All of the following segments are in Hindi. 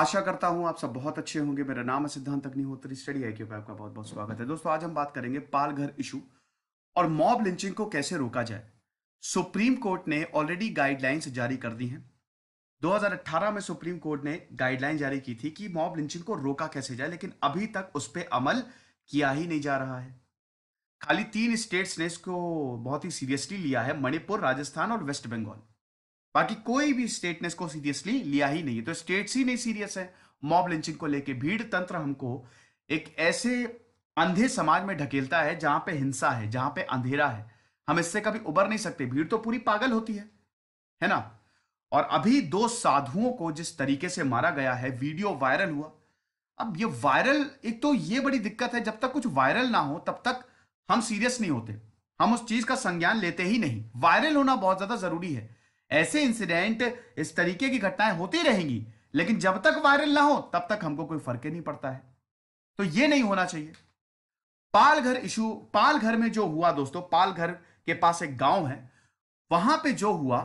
आशा करता हूं आप सब बहुत अच्छे होंगे मेरा नाम है सिद्धांत अग्निहोत्री स्टडी आई क्यू आपका बहुत बहुत स्वागत है दोस्तों आज हम बात करेंगे पालघर इशू और मॉब लिंचिंग को कैसे रोका जाए सुप्रीम कोर्ट ने ऑलरेडी गाइडलाइंस जारी कर दी हैं 2018 में सुप्रीम कोर्ट ने गाइडलाइन जारी की थी कि मॉब लिंचिंग को रोका कैसे जाए लेकिन अभी तक उस पर अमल किया ही नहीं जा रहा है खाली तीन स्टेट्स ने इसको बहुत ही सीरियसली लिया है मणिपुर राजस्थान और वेस्ट बंगाल बाकी कोई भी स्टेटनेस को सीरियसली लिया ही नहीं तो स्टेट्स ही नहीं सीरियस है मॉब लिंचिंग को लेके भीड़ तंत्र हमको एक ऐसे अंधे समाज में ढकेलता है जहां पे हिंसा है जहां पे अंधेरा है हम इससे कभी उबर नहीं सकते भीड़ तो पूरी पागल होती है है ना और अभी दो साधुओं को जिस तरीके से मारा गया है वीडियो वायरल हुआ अब ये वायरल एक तो ये बड़ी दिक्कत है जब तक कुछ वायरल ना हो तब तक हम सीरियस नहीं होते हम उस चीज का संज्ञान लेते ही नहीं वायरल होना बहुत ज्यादा जरूरी है ऐसे इंसिडेंट इस तरीके की घटनाएं होती रहेंगी लेकिन जब तक वायरल ना हो तब तक हमको कोई फर्क ही नहीं पड़ता है तो ये नहीं होना चाहिए पालघर इशू पाल घर में जो हुआ दोस्तों पाल घर के पास एक गांव है वहां पे जो हुआ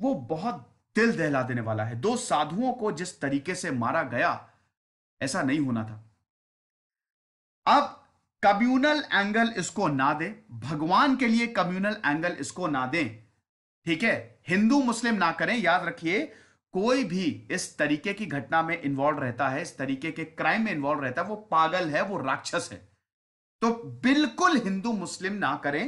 वो बहुत दिल दहला देने वाला है दो साधुओं को जिस तरीके से मारा गया ऐसा नहीं होना था अब कम्युनल एंगल इसको ना दे भगवान के लिए कम्युनल एंगल इसको ना दें ठीक है हिंदू मुस्लिम ना करें याद रखिए कोई भी इस तरीके की घटना में इन्वॉल्व रहता है इस तरीके के क्राइम में इन्वॉल्व रहता है वो पागल है वो राक्षस है तो बिल्कुल हिंदू मुस्लिम ना करें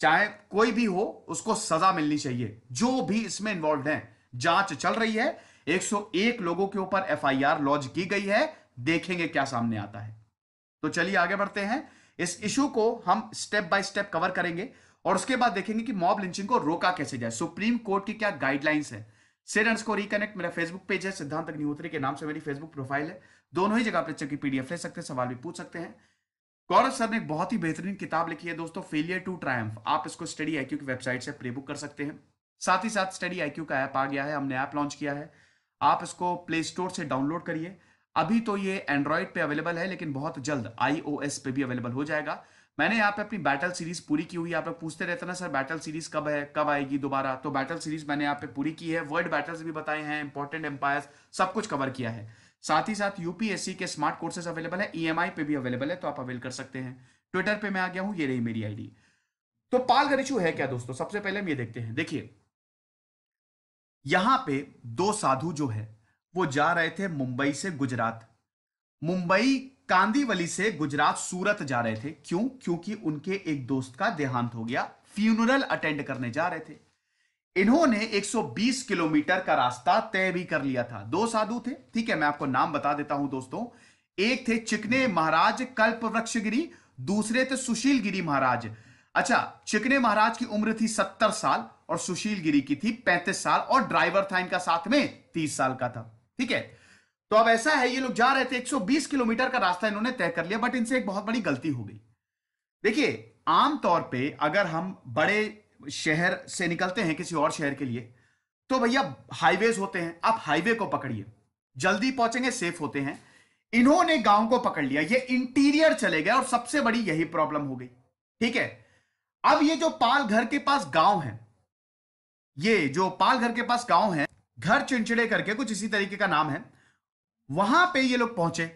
चाहे कोई भी हो उसको सजा मिलनी चाहिए जो भी इसमें इन्वॉल्व है जांच चल रही है 101 लोगों के ऊपर एफआईआर लॉन्च की गई है देखेंगे क्या सामने आता है तो चलिए आगे बढ़ते हैं इस इशू को हम स्टेप बाय स्टेप कवर करेंगे और उसके बाद देखेंगे कि मॉब लिंचिंग को रोका कैसे जाए सुप्रीम कोर्ट की क्या गाइडलाइंस है सेर को रिकनेक्ट मेरा फेसबुक पेज है सिद्धांत अग्निहोत्री के नाम से मेरी फेसबुक प्रोफाइल है दोनों ही जगह पर की पीडीएफ ले सकते हैं सवाल भी पूछ सकते हैं गौरव सर ने एक बहुत ही बेहतरीन किताब लिखी है दोस्तों फेलियर टू ट्रायम्फ आप इसको स्टडी आईक्यू की वेबसाइट से प्री बुक कर सकते हैं साथ ही साथ स्टडी आईक्यू का ऐप आ गया है हमने ऐप लॉन्च किया है आप इसको प्ले स्टोर से डाउनलोड करिए अभी तो ये एंड्रॉयड पे अवेलेबल है लेकिन बहुत जल्द आईओएस पे भी अवेलेबल हो जाएगा मैंने यहाँ पे अपनी बैटल सीरीज पूरी की हुई आप पूछते रहते ना सर बैटल सीरीज कब है कब आएगी दोबारा तो बैटल सीरीज मैंने यहाँ पे पूरी की है वर्ल्ड बैटल्स भी बताए हैं इंपॉर्टेंट एम्पायर सब कुछ कवर किया है साथ ही साथ यूपीएससी के स्मार्ट कोर्सेस अवेलेबल है ई पे भी अवेलेबल है तो आप अवेल कर सकते हैं ट्विटर पे मैं आ गया हूँ ये रही मेरी आईडी तो पाल गरिचू है क्या दोस्तों सबसे पहले हम ये देखते हैं देखिए यहां पे दो साधु जो है वो जा रहे थे मुंबई से गुजरात मुंबई कांदीवली से गुजरात सूरत जा रहे थे क्यों क्योंकि उनके एक दोस्त का देहांत हो गया फ्यूनरल अटेंड करने जा रहे थे इन्होंने 120 किलोमीटर का रास्ता तय भी कर लिया था दो साधु थे ठीक है मैं आपको नाम बता देता हूं दोस्तों एक थे चिकने महाराज कल्प गिरी दूसरे थे सुशील गिरी महाराज अच्छा चिकने महाराज की उम्र थी सत्तर साल और सुशील गिरी की थी पैंतीस साल और ड्राइवर था इनका साथ में तीस साल का था ठीक है तो अब ऐसा है ये लोग जा रहे थे 120 किलोमीटर का रास्ता इन्होंने तय कर लिया बट इनसे एक बहुत बड़ी गलती हो गई देखिए आमतौर पे अगर हम बड़े शहर से निकलते हैं किसी और शहर के लिए तो भैया हाईवेज होते हैं आप हाईवे को पकड़िए जल्दी पहुंचेंगे सेफ होते हैं इन्होंने गांव को पकड़ लिया ये इंटीरियर चले गए और सबसे बड़ी यही प्रॉब्लम हो गई ठीक है अब ये जो पाल घर के पास गांव है ये जो पाल घर के पास गांव है घर चिंचड़े करके कुछ इसी तरीके का नाम है वहां पे ये लोग पहुंचे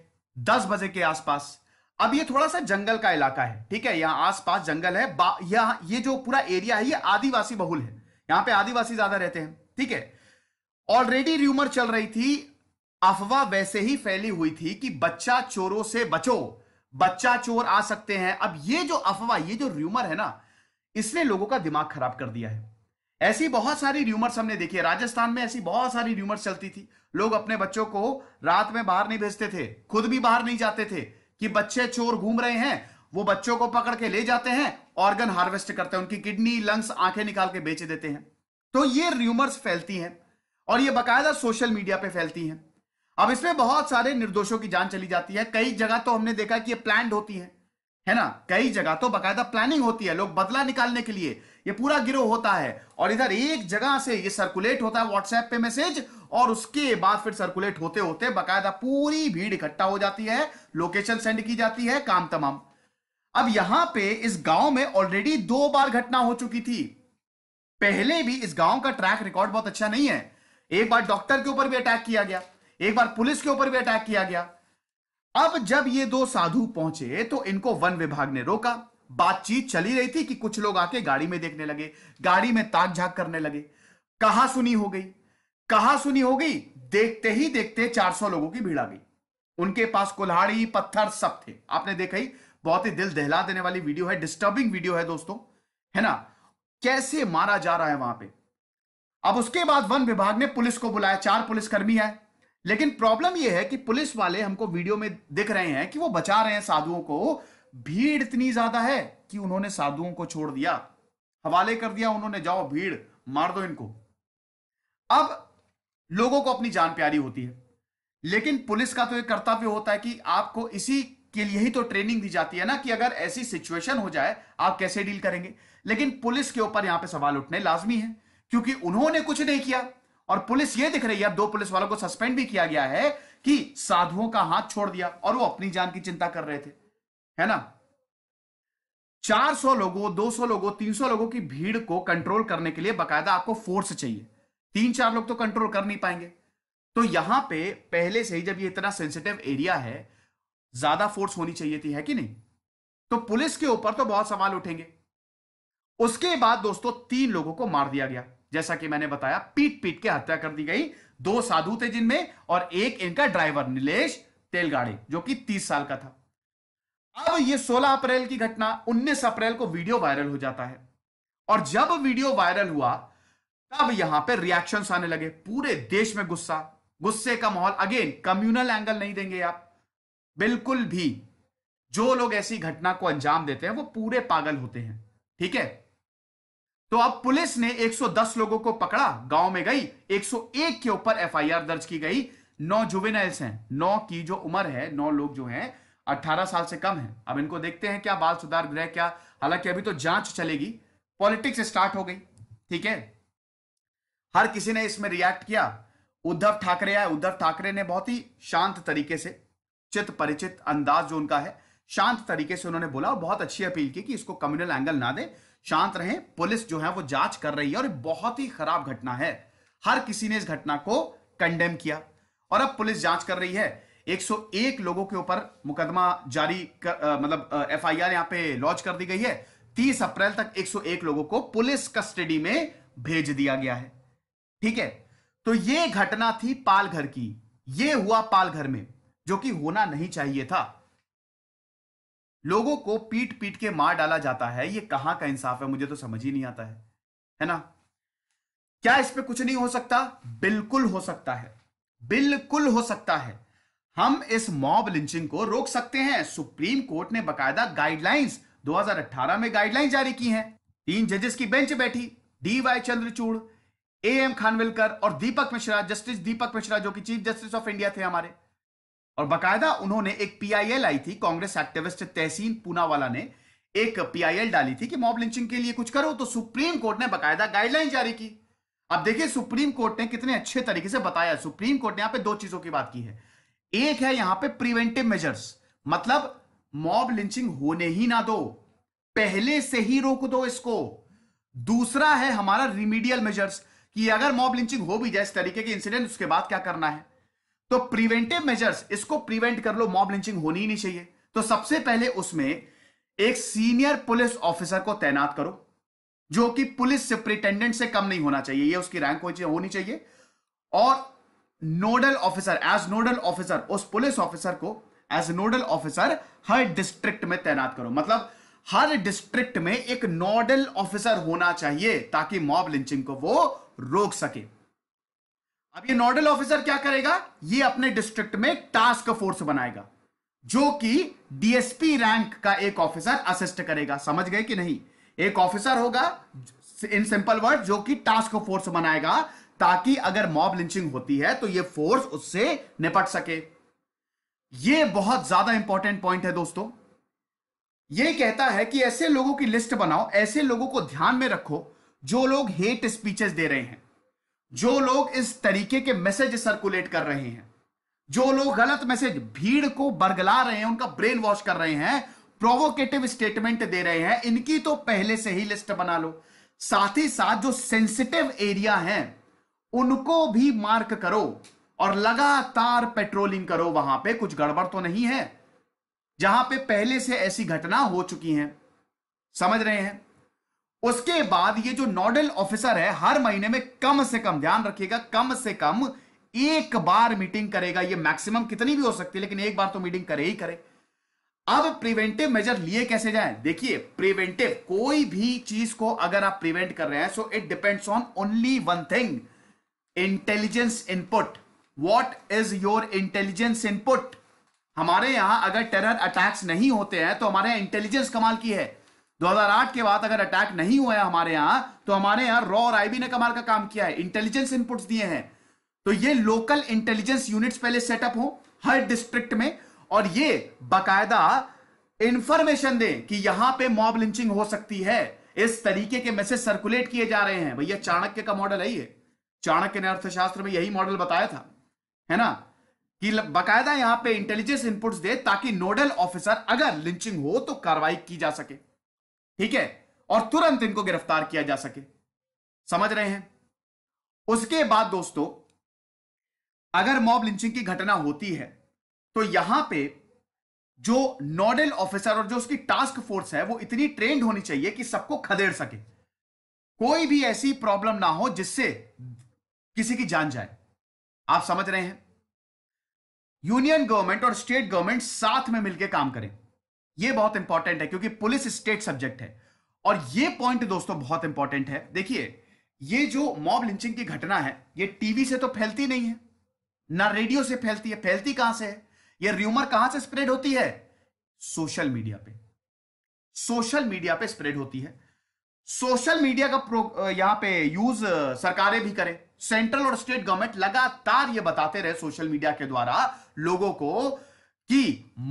दस बजे के आसपास अब ये थोड़ा सा जंगल का इलाका है ठीक है यहाँ आसपास जंगल है यहाँ ये जो पूरा एरिया है ये आदिवासी बहुल है यहाँ पे आदिवासी ज्यादा रहते हैं ठीक है ऑलरेडी र्यूमर चल रही थी अफवाह वैसे ही फैली हुई थी कि बच्चा चोरों से बचो बच्चा चोर आ सकते हैं अब ये जो अफवाह ये जो र्यूमर है ना इसने लोगों का दिमाग खराब कर दिया है ऐसी बहुत सारी र्यूमर्स हमने देखी है राजस्थान में ऐसी बहुत सारी र्यूमर्स चलती थी लोग अपने बच्चों को रात में बाहर नहीं भेजते थे खुद भी बाहर नहीं जाते थे कि बच्चे चोर घूम रहे हैं वो बच्चों को पकड़ के ले जाते हैं ऑर्गन हार्वेस्ट करते हैं उनकी किडनी लंग्स आंखें निकाल के बेच देते हैं तो ये र्यूमर्स फैलती हैं और ये बकायदा सोशल मीडिया पे फैलती हैं अब इसमें बहुत सारे निर्दोषों की जान चली जाती है कई जगह तो हमने देखा कि ये प्लान होती है है ना कई जगह तो बकायदा प्लानिंग होती है लोग बदला निकालने के लिए ये पूरा गिरोह होता है और इधर एक जगह से ये सर्कुलेट होता है व्हाट्सएप पे मैसेज और उसके बाद फिर सर्कुलेट होते होते बकायदा पूरी भीड़ इकट्ठा हो जाती है लोकेशन सेंड की जाती है काम तमाम अब यहां पे इस गांव में ऑलरेडी दो बार घटना हो चुकी थी पहले भी इस गांव का ट्रैक रिकॉर्ड बहुत अच्छा नहीं है एक बार डॉक्टर के ऊपर भी अटैक किया गया एक बार पुलिस के ऊपर भी अटैक किया गया अब जब ये दो साधु पहुंचे तो इनको वन विभाग ने रोका बातचीत चली रही थी कि कुछ लोग आके गाड़ी में देखने लगे गाड़ी में ताक झाक करने लगे कहा सुनी हो गई कहा सुनी हो गई देखते ही देखते 400 लोगों की भीड़ आ गई उनके पास कुल्हाड़ी पत्थर सब थे आपने देखा ही बहुत ही दिल दहला देने वाली वीडियो है डिस्टर्बिंग वीडियो है दोस्तों है ना कैसे मारा जा रहा है वहां पे अब उसके बाद वन विभाग ने पुलिस को बुलाया चार पुलिसकर्मी है लेकिन प्रॉब्लम यह है कि पुलिस वाले हमको वीडियो में दिख रहे हैं कि वो बचा रहे हैं साधुओं को भीड़ इतनी ज्यादा है कि उन्होंने साधुओं को छोड़ दिया हवाले कर दिया उन्होंने जाओ भीड़ मार दो इनको अब लोगों को अपनी जान प्यारी होती है लेकिन पुलिस का तो एक कर्तव्य होता है कि आपको इसी के लिए ही तो ट्रेनिंग दी जाती है ना कि अगर ऐसी सिचुएशन हो जाए आप कैसे डील करेंगे लेकिन पुलिस के ऊपर यहां पे सवाल उठने लाजमी है क्योंकि उन्होंने कुछ नहीं किया और पुलिस ये दिख रही है दो पुलिस वालों को सस्पेंड भी किया गया है कि साधुओं का हाथ छोड़ दिया और वो अपनी जान की चिंता कर रहे थे है ना 400 लोगों 200 लोगों 300 लोगों की भीड़ को कंट्रोल करने के लिए बकायदा आपको फोर्स चाहिए तीन चार लोग तो कंट्रोल कर नहीं पाएंगे तो यहां पे पहले से ही जब ये इतना सेंसिटिव एरिया है ज्यादा फोर्स होनी चाहिए थी है कि नहीं तो पुलिस के ऊपर तो बहुत सवाल उठेंगे उसके बाद दोस्तों तीन लोगों को मार दिया गया जैसा कि मैंने बताया पीट पीट के हत्या कर दी गई दो साधु थे जिनमें और एक इनका ड्राइवर नीलेश तेलगाड़ी जो कि तीस साल का था अब ये 16 अप्रैल की घटना 19 अप्रैल को वीडियो वायरल हो जाता है और जब वीडियो वायरल हुआ तब यहां पर रिएक्शन आने लगे पूरे देश में गुस्सा गुस्से का माहौल अगेन कम्युनल एंगल नहीं देंगे आप बिल्कुल भी जो लोग ऐसी घटना को अंजाम देते हैं वो पूरे पागल होते हैं ठीक है तो अब पुलिस ने 110 लोगों को पकड़ा गांव में गई 101 के ऊपर एफआईआर दर्ज की गई नौ जुवेनाइल्स हैं नौ की जो उम्र है नौ लोग जो हैं 18 साल से कम है अब इनको देखते हैं क्या बाल सुधार गृह क्या हालांकि अभी तो जांच चलेगी पॉलिटिक्स स्टार्ट हो गई ठीक है हर किसी ने इसमें रिएक्ट किया उद्धव ठाकरे आए उद्धव ठाकरे ने बहुत ही शांत तरीके से चित परिचित अंदाज जो उनका है शांत तरीके से उन्होंने बोला और बहुत अच्छी अपील की कि इसको कम्युनल एंगल ना दे शांत रहें पुलिस जो है वो जांच कर रही है और बहुत ही खराब घटना है हर किसी ने इस घटना को कंडेम किया और अब पुलिस जांच कर रही है 101 लोगों के ऊपर मुकदमा जारी कर आ, मतलब एफआईआर यहां पे लॉन्च कर दी गई है 30 अप्रैल तक 101 लोगों को पुलिस कस्टडी में भेज दिया गया है ठीक है तो यह घटना थी पालघर की यह हुआ पालघर में जो कि होना नहीं चाहिए था लोगों को पीट पीट के मार डाला जाता है यह कहां का इंसाफ है मुझे तो समझ ही नहीं आता है है ना क्या इस पे कुछ नहीं हो सकता बिल्कुल हो सकता है बिल्कुल हो सकता है हम इस मॉब लिंचिंग को रोक सकते हैं सुप्रीम कोर्ट ने बकायदा गाइडलाइंस 2018 में गाइडलाइंस जारी की हैं तीन जजेस की बेंच बैठी D Y Chandrachud A M Khanwilkar और दीपक मिश्रा जस्टिस दीपक मिश्रा जो कि चीफ जस्टिस ऑफ इंडिया थे हमारे और बकायदा उन्होंने एक पीआईएल आई थी कांग्रेस एक्टिविस्ट तहसीन पूनावाला ने एक पीआईएल डाली थी कि मॉब लिंचिंग के लिए कुछ करो तो सुप्रीम कोर्ट ने बकायदा गाइडलाइन जारी की अब देखिए सुप्रीम कोर्ट ने कितने अच्छे तरीके से बताया सुप्रीम कोर्ट ने यहां पे दो चीजों की बात की है एक है यहां पे प्रिवेंटिव मेजर्स मतलब मॉब लिंचिंग होने ही ना दो पहले से ही रोक दो इसको दूसरा है हमारा रिमीडियल मेजर्स कि अगर मॉब लिंचिंग हो भी जाए इस तरीके के इंसिडेंट उसके बाद क्या करना है तो प्रिवेंटिव मेजर्स इसको प्रिवेंट कर लो मॉब लिंचिंग होनी ही नहीं चाहिए तो सबसे पहले उसमें एक सीनियर पुलिस ऑफिसर को तैनात करो जो कि पुलिस सुप्रिंटेंडेंट से कम नहीं होना चाहिए ये उसकी रैंक होनी चाहिए और nodal officer as nodal officer उस पुलिस ऑफिसर को एज नोडल ऑफिसर हर डिस्ट्रिक्ट में तैनात करो मतलब हर डिस्ट्रिक्ट में एक नोडल ऑफिसर होना चाहिए ताकि मॉब लिंचिंग को वो रोक सके अब ये नोडल ऑफिसर क्या करेगा ये अपने डिस्ट्रिक्ट में टास्क फोर्स बनाएगा जो कि डीएसपी रैंक का एक ऑफिसर असिस्ट करेगा समझ गए कि नहीं एक ऑफिसर होगा इन सिंपल वर्ड जो कि टास्क फोर्स बनाएगा ताकि अगर मॉब लिंचिंग होती है तो ये फोर्स उससे निपट सके ये बहुत ज्यादा इंपॉर्टेंट पॉइंट है दोस्तों ये कहता है कि ऐसे लोगों की लिस्ट बनाओ ऐसे लोगों को ध्यान में रखो जो लोग हेट स्पीचेस दे रहे हैं जो लोग इस तरीके के मैसेज सर्कुलेट कर रहे हैं जो लोग गलत मैसेज भीड़ को बरगला रहे हैं उनका ब्रेन वॉश कर रहे हैं प्रोवोकेटिव स्टेटमेंट दे रहे हैं इनकी तो पहले से ही लिस्ट बना लो साथ ही साथ जो सेंसिटिव एरिया है उनको भी मार्क करो और लगातार पेट्रोलिंग करो वहां पे कुछ गड़बड़ तो नहीं है जहां पे पहले से ऐसी घटना हो चुकी है समझ रहे हैं उसके बाद ये जो नोडल ऑफिसर है हर महीने में कम से कम ध्यान रखिएगा कम से कम एक बार मीटिंग करेगा ये मैक्सिमम कितनी भी हो सकती है लेकिन एक बार तो मीटिंग करे ही करे अब प्रिवेंटिव मेजर लिए कैसे जाए देखिए प्रिवेंटिव कोई भी चीज को अगर आप प्रिवेंट कर रहे हैं so it depends on only one thing intelligence input what is your intelligence input हमारे यहां अगर टेरर अटैक्स नहीं होते हैं तो हमारे यहां इंटेलिजेंस कमाल की है 2008 के बाद अगर अटैक नहीं हुआ है हमारे यहां तो हमारे यहां रॉ और आईबी ने कमाल का काम किया है इंटेलिजेंस इनपुट्स दिए हैं तो ये लोकल इंटेलिजेंस यूनिट्स पहले सेटअप हो हर डिस्ट्रिक्ट में और ये बाकायदा इंफॉर्मेशन दें कि यहां पे मॉब लिंचिंग हो सकती है इस तरीके के मैसेज सर्कुलेट किए जा रहे हैं भैया चाणक्य का मॉडल है ये चाणक्य ने अर्थशास्त्र में यही मॉडल बताया था है ना कि बकायदा यहां पे इंटेलिजेंस इनपुट्स दे ताकि नोडल ऑफिसर अगर लिंचिंग हो तो कार्रवाई की जा सके ठीक है और तुरंत इनको गिरफ्तार किया जा सके समझ रहे हैं उसके बाद दोस्तों अगर मॉब लिंचिंग की घटना होती है तो यहां पे जो नोडल ऑफिसर और जो उसकी टास्क फोर्स है वो इतनी ट्रेंड होनी चाहिए कि सबको खदेड़ सके कोई भी ऐसी प्रॉब्लम ना हो जिससे किसी की जान जाए आप समझ रहे हैं यूनियन गवर्नमेंट और स्टेट गवर्नमेंट साथ में मिलकर काम करें यह बहुत इंपॉर्टेंट है क्योंकि पुलिस स्टेट सब्जेक्ट है और यह पॉइंट दोस्तों बहुत इंपॉर्टेंट है देखिए ये जो मॉब लिंचिंग की घटना है ये टीवी से तो फैलती नहीं है ना रेडियो से फैलती है फैलती कहां से है ये र्यूमर कहां से स्प्रेड होती है सोशल मीडिया पे सोशल मीडिया पे स्प्रेड होती है सोशल मीडिया का यहां पे यूज सरकारें भी करें सेंट्रल और स्टेट गवर्नमेंट लगातार ये बताते रहे सोशल मीडिया के द्वारा लोगों को कि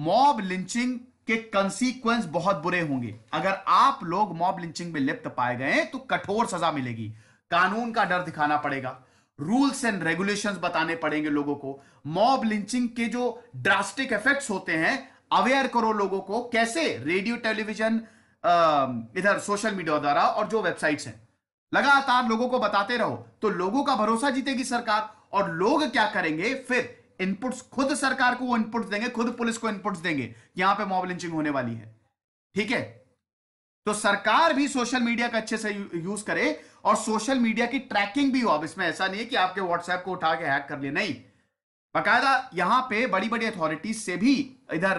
मॉब लिंचिंग के कंसीक्वेंस बहुत बुरे होंगे अगर आप लोग मॉब लिंचिंग में लिप्त पाए गए तो कठोर सजा मिलेगी कानून का डर दिखाना पड़ेगा रूल्स एंड रेगुलेशन बताने पड़ेंगे लोगों को मॉब लिंचिंग के जो ड्रास्टिक इफेक्ट होते हैं अवेयर करो लोगों को कैसे रेडियो टेलीविजन इधर सोशल मीडिया द्वारा और जो वेबसाइट्स हैं लगातार लोगों को बताते रहो तो लोगों का भरोसा जीतेगी सरकार और लोग क्या करेंगे फिर इनपुट्स खुद सरकार को वो इनपुट्स देंगे खुद पुलिस को इनपुट्स देंगे यहां पे मॉब लिंचिंग होने वाली है ठीक है तो सरकार भी सोशल मीडिया का अच्छे से यूज करे और सोशल मीडिया की ट्रैकिंग भी हो अब इसमें ऐसा नहीं है कि आपके व्हाट्सएप को उठा के हैक कर ले नहीं बकायदा यहां पे बड़ी बड़ी अथॉरिटीज से भी इधर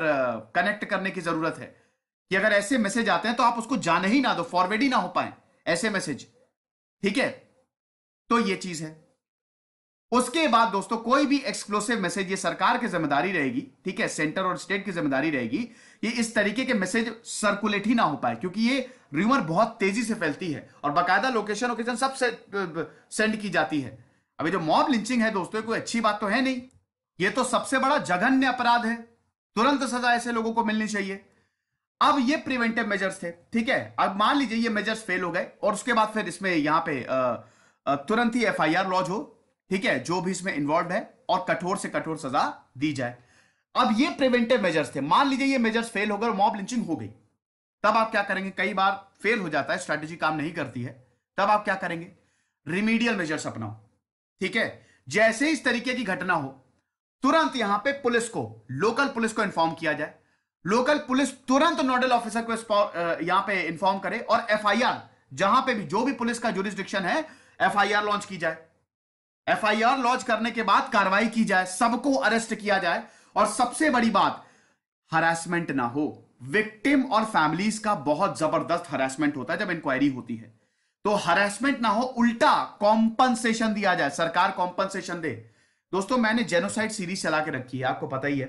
कनेक्ट करने की जरूरत है कि अगर ऐसे मैसेज आते हैं तो आप उसको जाने ही ना दो फॉरवर्ड ही ना हो पाए ऐसे मैसेज ठीक है तो ये चीज है उसके बाद दोस्तों कोई भी एक्सक्लूसिव मैसेज ये सरकार की जिम्मेदारी रहेगी ठीक है सेंटर और स्टेट की जिम्मेदारी रहेगी ये इस तरीके के मैसेज सर्कुलेट ही ना हो पाए क्योंकि ये र्यूमर बहुत तेजी से फैलती है और बाकायदा लोकेशन ओकेशन सब से, सेंड की जाती है अभी जो मॉब लिंचिंग है दोस्तों कोई अच्छी बात तो है नहीं ये तो सबसे बड़ा जघन्य अपराध है तुरंत सजा ऐसे लोगों को मिलनी चाहिए अब ये प्रिवेंटिव मेजर्स थे ठीक है अब मान लीजिए ये मेजर्स फेल हो गए और उसके बाद फिर इसमें यहां पे तुरंत ही एफ लॉज हो ठीक है जो भी इसमें इन्वॉल्व है और कठोर से कठोर सजा दी जाए अब ये प्रिवेंटिव मेजर्स थे मान लीजिए ये मेजर्स फेल हो गए और मॉब लिंचिंग हो गई तब आप क्या करेंगे कई बार फेल हो जाता है स्ट्रेटेजी काम नहीं करती है तब आप क्या करेंगे रिमीडियल मेजर्स अपनाओ ठीक है जैसे इस तरीके की घटना हो तुरंत यहां पे पुलिस को लोकल पुलिस को इन्फॉर्म किया जाए लोकल पुलिस तुरंत नोडल ऑफिसर को यहां पे इन्फॉर्म करे और एफआईआर जहां पे भी जो भी पुलिस का जुरिस्डिक्शन है एफआईआर लॉन्च की जाए एफआईआर लॉन्च करने के बाद कार्रवाई की जाए सबको अरेस्ट किया जाए और सबसे बड़ी बात हरासमेंट ना हो विक्टिम और फैमिलीज का बहुत जबरदस्त हरासमेंट होता है जब इंक्वायरी होती है तो हरासमेंट ना हो उल्टा कॉम्पनसेशन दिया जाए सरकार कॉम्पनसेशन दे दोस्तों मैंने जेनोसाइड सीरीज चला के रखी है आपको पता ही है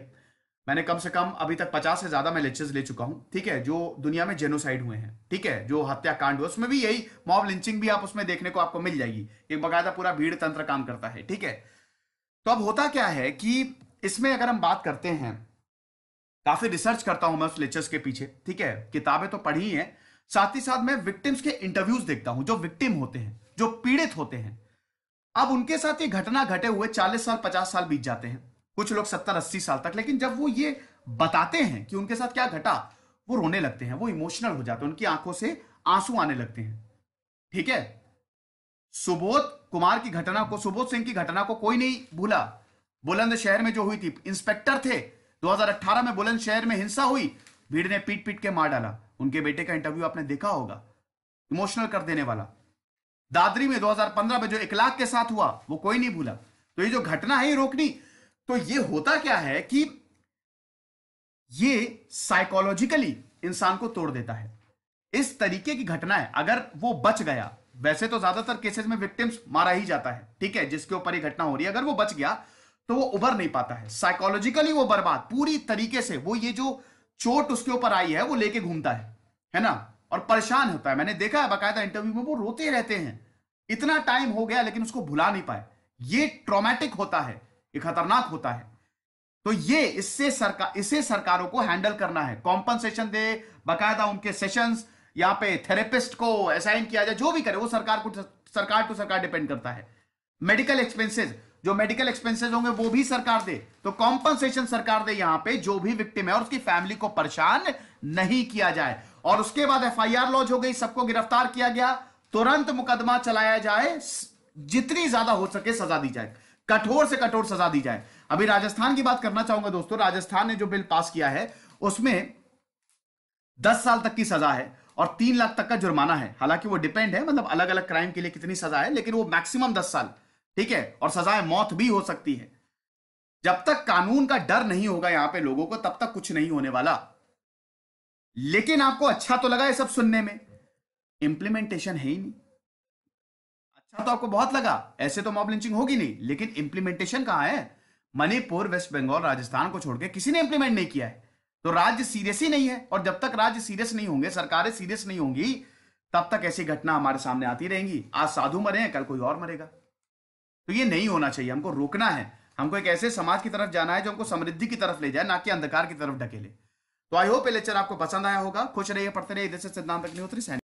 मैंने कम से कम अभी तक पचास से ज्यादा मैं लेक्चर्स ले चुका हूं ठीक है जो दुनिया में जेनोसाइड हुए हैं ठीक है जो हत्याकांड हुआ उसमें भी यही मॉब लिंचिंग भी आप उसमें देखने को आपको मिल जाएगी एक बकायदा पूरा भीड़ तंत्र काम करता है ठीक है तो अब होता क्या है कि इसमें अगर हम बात करते हैं काफी रिसर्च करता हूं मैं उस लेक्चर्स के पीछे ठीक है किताबें तो पढ़ी है साथ ही साथ मैं विक्टिम्स के इंटरव्यूज देखता हूं जो विक्टिम होते हैं जो पीड़ित होते हैं अब उनके साथ ये घटना घटे हुए चालीस साल पचास साल बीत जाते हैं कुछ लोग सत्तर अस्सी साल तक लेकिन जब वो ये बताते हैं कि उनके साथ क्या घटा वो रोने लगते हैं वो इमोशनल हो जाते हैं उनकी आंखों से आंसू आने लगते हैं ठीक है सुबोध कुमार की घटना को सुबोध सिंह की घटना को कोई नहीं भूला बुलंद शहर में जो हुई थी इंस्पेक्टर थे 2018 में बुलंद शहर में हिंसा हुई भीड़ ने पीट पीट के मार डाला उनके बेटे का इंटरव्यू आपने देखा होगा इमोशनल कर देने वाला दादरी में 2015 में जो इकलाक के साथ हुआ वो कोई नहीं भूला तो ये जो घटना है ये रोकनी तो ये होता क्या है कि ये साइकोलॉजिकली इंसान को तोड़ देता है इस तरीके की घटना है अगर वो बच गया वैसे तो ज्यादातर केसेस में विक्टिम्स मारा ही जाता है ठीक है जिसके ऊपर ही घटना हो रही है अगर वो बच गया तो वो उभर नहीं पाता है साइकोलॉजिकली वो बर्बाद पूरी तरीके से वो ये जो चोट उसके ऊपर आई है वो लेके घूमता है है ना और परेशान होता है मैंने देखा है बाकायदा इंटरव्यू में वो रोते रहते हैं इतना टाइम हो गया लेकिन उसको भुला नहीं पाए ये ट्रोमेटिक होता है ये खतरनाक होता है तो ये इससे सरकार इसे सरकारों को हैंडल करना है कॉम्पनसेशन दे बकायदा उनके सेशंस यहां पे थेरेपिस्ट को असाइन किया जाए जो भी करे वो सरकार को सरकार टू सरकार डिपेंड करता है मेडिकल एक्सपेंसेस जो मेडिकल एक्सपेंसेस होंगे वो भी सरकार दे तो कॉम्पनसेशन सरकार दे यहां पे जो भी विक्टिम है और उसकी फैमिली को परेशान नहीं किया जाए और उसके बाद एफआईआर लॉज हो गई सबको गिरफ्तार किया गया तुरंत मुकदमा चलाया जाए जितनी ज्यादा हो सके सजा दी जाए कठोर से कठोर सजा दी जाए अभी राजस्थान की बात करना चाहूंगा दोस्तों राजस्थान ने जो बिल पास किया है उसमें दस साल तक की सजा है और तीन लाख तक का जुर्माना है हालांकि वो डिपेंड है मतलब अलग अलग क्राइम के लिए कितनी सजा है लेकिन वो मैक्सिमम दस साल ठीक है और सजाएं मौत भी हो सकती है जब तक कानून का डर नहीं होगा यहां पे लोगों को तब तक कुछ नहीं होने वाला लेकिन आपको अच्छा तो लगा ये सब सुनने में इंप्लीमेंटेशन है ही नहीं अच्छा तो आपको बहुत लगा ऐसे तो मॉब लिंचिंग होगी नहीं लेकिन इंप्लीमेंटेशन कहाँ है मणिपुर वेस्ट बंगाल राजस्थान को छोड़कर किसी ने इंप्लीमेंट नहीं किया है तो राज्य सीरियस ही नहीं है और जब तक राज्य सीरियस नहीं होंगे सरकारें सीरियस नहीं होंगी तब तक ऐसी घटना हमारे सामने आती रहेंगी आज साधु मरे हैं कल कोई और मरेगा तो ये नहीं होना चाहिए हमको रोकना है हमको एक ऐसे समाज की तरफ जाना है जो हमको समृद्धि की तरफ ले जाए ना कि अंधकार की तरफ ढकेले तो आई होप ये लेक्चर आपको पसंद आया होगा खुश रहिए पढ़ते रहिए इधर से सिद्धांत अग्निहोत्री